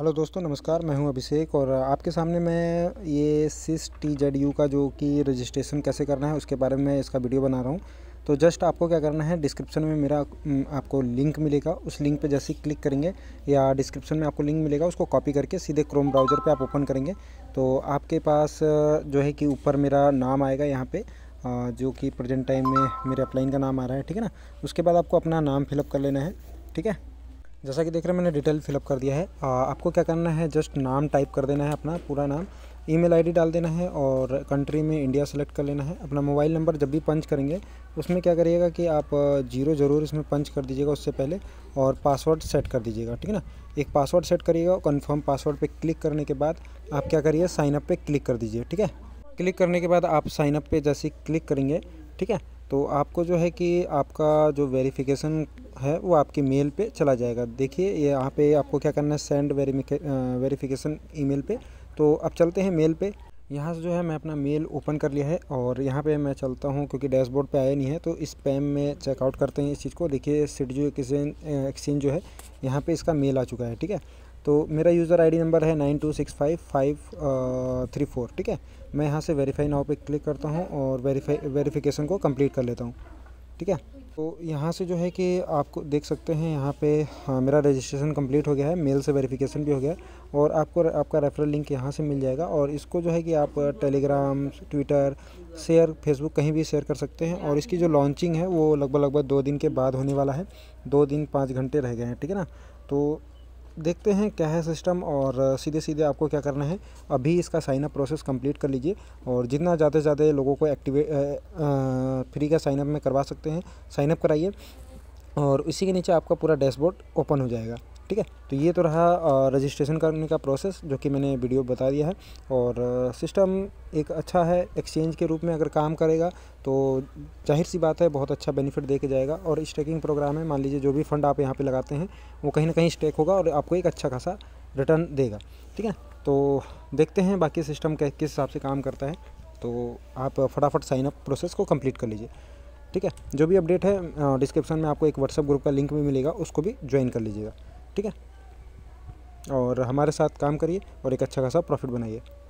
hello दोस्तों नमस्कार मैं हूं अभिषेक और आपके सामने मैं ये सिस टी जेड यू का जो कि रजिस्ट्रेशन कैसे करना है उसके बारे में इसका वीडियो बना रहा हूं तो जस्ट आपको क्या करना है डिस्क्रिप्शन में मेरा आपको लिंक मिलेगा उस लिंक पे जैसे ही क्लिक करेंगे या डिस्क्रिप्शन में आपको लिंक मिलेगा उसको कॉपी करके सीधे क्रोम ब्राउज़र पर आप ओपन करेंगे तो आपके पास जो है कि ऊपर मेरा नाम आएगा यहाँ पर जो कि प्रजेंट टाइम में मेरे अपलाइन का नाम आ रहा है ठीक है ना उसके बाद आपको अपना नाम फिलअप कर लेना है ठीक है जैसा कि देख रहे हैं मैंने डिटेल फिलअप कर दिया है आ, आपको क्या करना है जस्ट नाम टाइप कर देना है अपना पूरा नाम ईमेल आईडी डाल देना है और कंट्री में इंडिया सेलेक्ट कर लेना है अपना मोबाइल नंबर जब भी पंच करेंगे उसमें क्या करिएगा कि आप जीरो ज़रूर इसमें पंच कर दीजिएगा उससे पहले और पासवर्ड सेट कर दीजिएगा ठीक है ना एक पासवर्ड सेट करिएगा कन्फर्म पासवर्ड पे क्लिक करने के बाद आप क्या करिए साइनअप पे क्लिक कर दीजिए ठीक है क्लिक करने के बाद आप साइनअप पे जैसे क्लिक करेंगे ठीक है तो आपको जो है कि आपका जो वेरिफिकेशन है वो आपके मेल पे चला जाएगा देखिए यहाँ पे आपको क्या करना है सेंड वेरिफिकेशन ईमेल पे तो अब चलते हैं मेल पे यहाँ से जो है मैं अपना मेल ओपन कर लिया है और यहाँ पे मैं चलता हूँ क्योंकि डैशबोर्ड पे आया नहीं है तो इस पैम में चेकआउट करते हैं इस चीज़ को देखिए सिडजो एक्सचेंज जो है यहाँ पे इसका मेल आ चुका है ठीक है तो मेरा यूज़र आईडी नंबर है nine two six five five three four ठीक है मैं यहाँ से वेरीफाई नाव पर क्लिक करता हूँ और वेरीफाई वेरीफिकेशन को कम्प्लीट कर लेता हूँ ठीक है तो यहाँ से जो है कि आपको देख सकते हैं यहाँ पे हाँ, मेरा रजिस्ट्रेशन कंप्लीट हो गया है मेल से वेरिफिकेशन भी हो गया है और आपको आपका रेफरल लिंक यहाँ से मिल जाएगा और इसको जो है कि आप टेलीग्राम ट्विटर शेयर फेसबुक कहीं भी शेयर कर सकते हैं और इसकी जो लॉन्चिंग है वो लगभग लगभग दो दिन के बाद होने वाला है दो दिन पाँच घंटे रह गए हैं ठीक है ना तो देखते हैं क्या है सिस्टम और सीधे सीधे आपको क्या करना है अभी इसका साइन अप प्रोसेस कंप्लीट कर लीजिए और जितना ज़्यादा से ज़्यादा लोगों को एक्टिवेट फ्री का साइनअप में करवा सकते हैं साइनअप कराइए और इसी के नीचे आपका पूरा डैशबोर्ड ओपन हो जाएगा ठीक है तो ये तो रहा रजिस्ट्रेशन करने का प्रोसेस जो कि मैंने वीडियो बता दिया है और सिस्टम एक अच्छा है एक्सचेंज के रूप में अगर काम करेगा तो जाहिर सी बात है बहुत अच्छा बेनिफिट दे के जाएगा और स्टेकिंग प्रोग्राम है मान लीजिए जो भी फंड आप यहाँ पर लगाते हैं वो कहीं ना कहीं स्टेक होगा और आपको एक अच्छा खासा रिटर्न देगा ठीक है तो देखते हैं बाकी सिस्टम किस हिसाब से काम करता है तो आप फटाफट साइनअप प्रोसेस को कम्प्लीट कर लीजिए ठीक है जो भी अपडेट है डिस्क्रिप्शन में आपको एक व्हाट्सअप ग्रुप का लिंक भी मिलेगा उसको भी ज्वाइन कर लीजिएगा ठीक है और हमारे साथ काम करिए और एक अच्छा खासा प्रॉफिट बनाइए